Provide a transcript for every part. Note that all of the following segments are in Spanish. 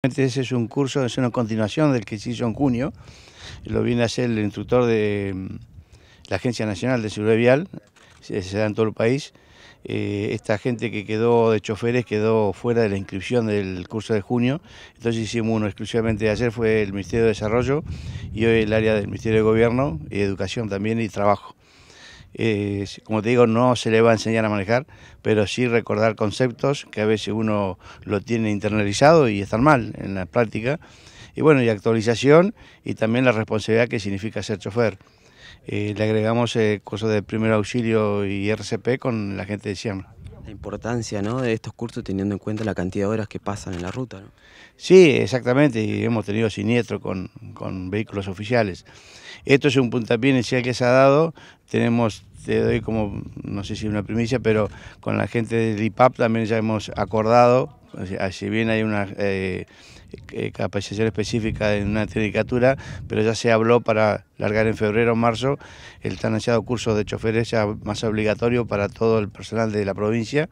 Ese es un curso, es una continuación del que se hizo en junio. Lo viene a hacer el instructor de mm, la Agencia Nacional de Seguridad Vial, se da en todo el país. Eh, esta gente que quedó de choferes quedó fuera de la inscripción del curso de junio, entonces hicimos uno exclusivamente ayer, fue el Ministerio de Desarrollo y hoy el área del Ministerio de Gobierno, Educación también y Trabajo. Eh, como te digo, no se le va a enseñar a manejar, pero sí recordar conceptos que a veces uno lo tiene internalizado y están mal en la práctica. Y bueno, y actualización y también la responsabilidad que significa ser chofer. Eh, le agregamos eh, curso de primer auxilio y RCP con la gente de siembra. La importancia ¿no? de estos cursos teniendo en cuenta la cantidad de horas que pasan en la ruta. ¿no? Sí, exactamente, y hemos tenido siniestro con, vehículos oficiales. Esto es un puntapié inicial que se ha dado, tenemos te doy como, no sé si una primicia, pero con la gente del IPAP también ya hemos acordado si bien hay una eh, eh, capacitación específica en una tecnicatura, pero ya se habló para largar en febrero o marzo el tan ansiado curso de choferes ya más obligatorio para todo el personal de la provincia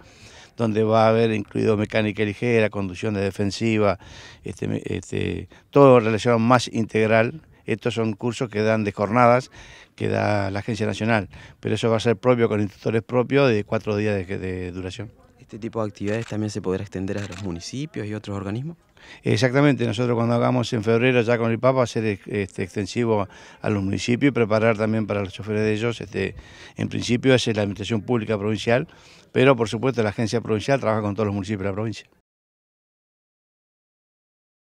donde va a haber incluido mecánica ligera, conducción de defensiva, este, este, todo relacionado más integral. Estos son cursos que dan de jornadas que da la Agencia Nacional, pero eso va a ser propio con instructores propios de cuatro días de duración. ¿Este tipo de actividades también se podrá extender a los municipios y otros organismos? Exactamente, nosotros cuando hagamos en febrero ya con el Papa hacer este, extensivo a los municipios y preparar también para los choferes de ellos, este, en principio es la Administración Pública Provincial, pero por supuesto la Agencia Provincial trabaja con todos los municipios de la provincia.